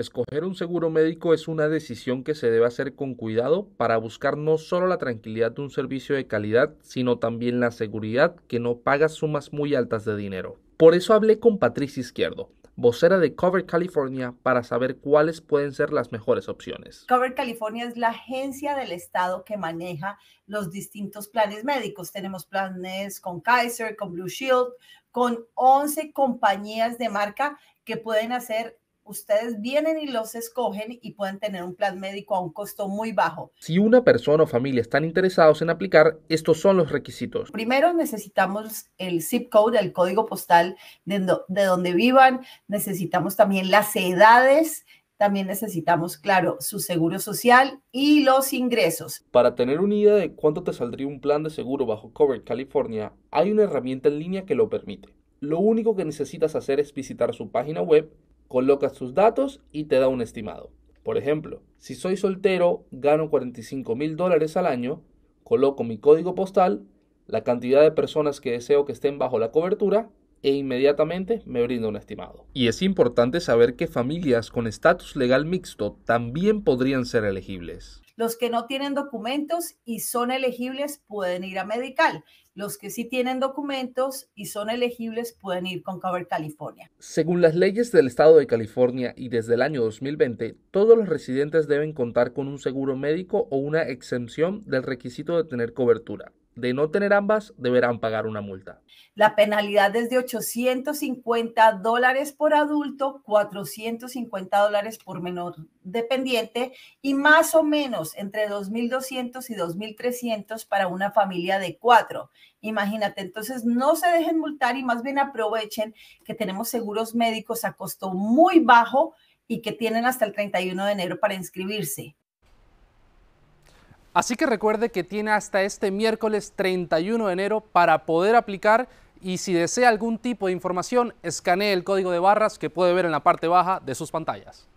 Escoger un seguro médico es una decisión que se debe hacer con cuidado para buscar no solo la tranquilidad de un servicio de calidad, sino también la seguridad que no paga sumas muy altas de dinero. Por eso hablé con Patricia Izquierdo, vocera de Cover California, para saber cuáles pueden ser las mejores opciones. Cover California es la agencia del Estado que maneja los distintos planes médicos. Tenemos planes con Kaiser, con Blue Shield, con 11 compañías de marca que pueden hacer ustedes vienen y los escogen y pueden tener un plan médico a un costo muy bajo. Si una persona o familia están interesados en aplicar, estos son los requisitos. Primero necesitamos el zip code, el código postal de, de donde vivan, necesitamos también las edades también necesitamos, claro, su seguro social y los ingresos. Para tener una idea de cuánto te saldría un plan de seguro bajo Cover California, hay una herramienta en línea que lo permite. Lo único que necesitas hacer es visitar su página web colocas tus datos y te da un estimado. Por ejemplo, si soy soltero, gano 45 mil dólares al año, coloco mi código postal, la cantidad de personas que deseo que estén bajo la cobertura e inmediatamente me brinda un estimado. Y es importante saber que familias con estatus legal mixto también podrían ser elegibles. Los que no tienen documentos y son elegibles pueden ir a Medical. Los que sí tienen documentos y son elegibles pueden ir con Cover California. Según las leyes del estado de California y desde el año 2020, todos los residentes deben contar con un seguro médico o una exención del requisito de tener cobertura. De no tener ambas, deberán pagar una multa. La penalidad es de 850 dólares por adulto, 450 dólares por menor dependiente y más o menos entre 2.200 y 2.300 para una familia de cuatro. Imagínate, entonces no se dejen multar y más bien aprovechen que tenemos seguros médicos a costo muy bajo y que tienen hasta el 31 de enero para inscribirse. Así que recuerde que tiene hasta este miércoles 31 de enero para poder aplicar y si desea algún tipo de información, escanee el código de barras que puede ver en la parte baja de sus pantallas.